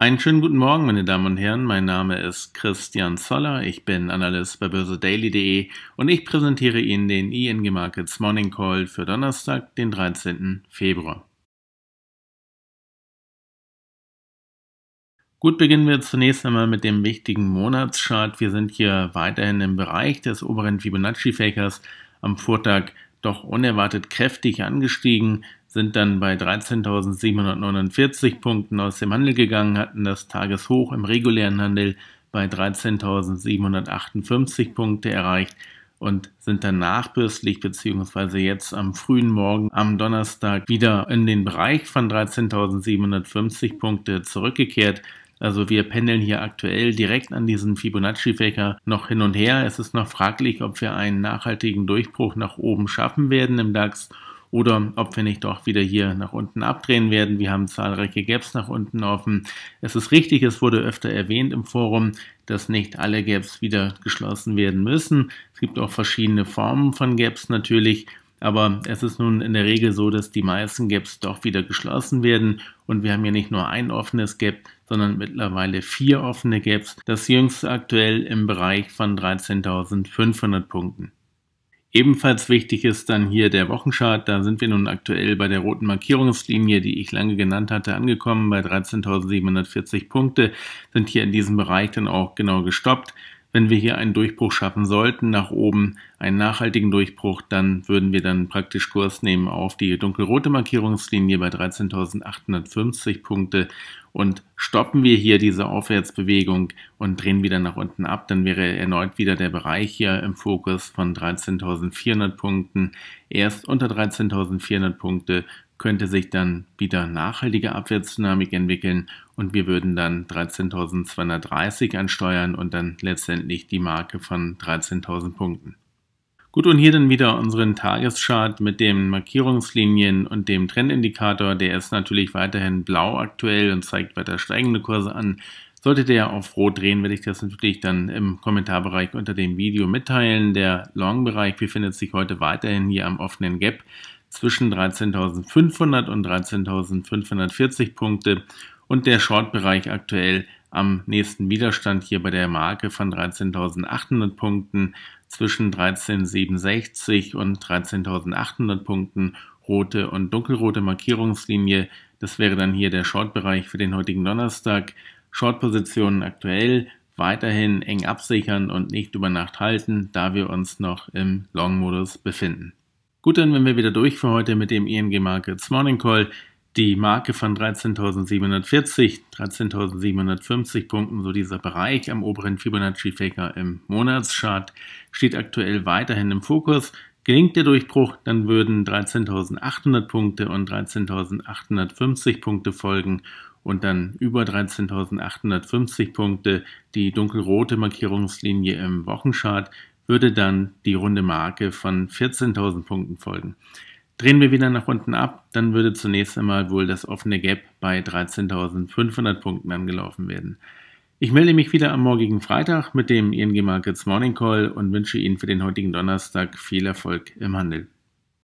Einen schönen guten Morgen, meine Damen und Herren. Mein Name ist Christian Zoller. Ich bin Analyst bei börsedaily.de und ich präsentiere Ihnen den ING Markets Morning Call für Donnerstag, den 13. Februar. Gut, beginnen wir zunächst einmal mit dem wichtigen Monatschart. Wir sind hier weiterhin im Bereich des oberen Fibonacci-Fächers. Am Vortag doch unerwartet kräftig angestiegen sind dann bei 13.749 Punkten aus dem Handel gegangen, hatten das Tageshoch im regulären Handel bei 13.758 Punkte erreicht und sind dann nachbürstlich beziehungsweise jetzt am frühen Morgen am Donnerstag wieder in den Bereich von 13.750 Punkte zurückgekehrt. Also wir pendeln hier aktuell direkt an diesen Fibonacci-Fächer noch hin und her. Es ist noch fraglich, ob wir einen nachhaltigen Durchbruch nach oben schaffen werden im DAX oder ob wir nicht doch wieder hier nach unten abdrehen werden. Wir haben zahlreiche Gaps nach unten offen. Es ist richtig, es wurde öfter erwähnt im Forum, dass nicht alle Gaps wieder geschlossen werden müssen. Es gibt auch verschiedene Formen von Gaps natürlich. Aber es ist nun in der Regel so, dass die meisten Gaps doch wieder geschlossen werden. Und wir haben ja nicht nur ein offenes Gap, sondern mittlerweile vier offene Gaps. Das jüngste aktuell im Bereich von 13.500 Punkten. Ebenfalls wichtig ist dann hier der Wochenchart. Da sind wir nun aktuell bei der roten Markierungslinie, die ich lange genannt hatte, angekommen. Bei 13.740 Punkte sind hier in diesem Bereich dann auch genau gestoppt wenn wir hier einen Durchbruch schaffen sollten, nach oben einen nachhaltigen Durchbruch, dann würden wir dann praktisch Kurs nehmen auf die dunkelrote Markierungslinie bei 13.850 Punkte und stoppen wir hier diese Aufwärtsbewegung und drehen wieder nach unten ab, dann wäre erneut wieder der Bereich hier im Fokus von 13.400 Punkten. Erst unter 13.400 Punkte könnte sich dann wieder nachhaltige Abwärtsdynamik entwickeln und wir würden dann 13.230 ansteuern und dann letztendlich die Marke von 13.000 Punkten. Gut, und hier dann wieder unseren Tageschart mit den Markierungslinien und dem Trendindikator. Der ist natürlich weiterhin blau aktuell und zeigt weiter steigende Kurse an. Solltet ihr auf Rot drehen, werde ich das natürlich dann im Kommentarbereich unter dem Video mitteilen. Der Long-Bereich befindet sich heute weiterhin hier am offenen Gap zwischen 13.500 und 13.540 Punkte und der Short-Bereich aktuell am nächsten Widerstand hier bei der Marke von 13.800 Punkten zwischen 13.67 und 13.800 Punkten rote und dunkelrote Markierungslinie. Das wäre dann hier der Short-Bereich für den heutigen Donnerstag. Short-Positionen aktuell weiterhin eng absichern und nicht über Nacht halten, da wir uns noch im Long-Modus befinden. Gut, dann wenn wir wieder durch für heute mit dem ING Markets Morning Call. Die Marke von 13.740, 13.750 Punkten, so dieser Bereich am oberen Fibonacci-Faker im Monatschart, steht aktuell weiterhin im Fokus. Gelingt der Durchbruch, dann würden 13.800 Punkte und 13.850 Punkte folgen und dann über 13.850 Punkte. Die dunkelrote Markierungslinie im Wochenchart würde dann die runde Marke von 14.000 Punkten folgen. Drehen wir wieder nach unten ab, dann würde zunächst einmal wohl das offene Gap bei 13.500 Punkten angelaufen werden. Ich melde mich wieder am morgigen Freitag mit dem ING Markets Morning Call und wünsche Ihnen für den heutigen Donnerstag viel Erfolg im Handel.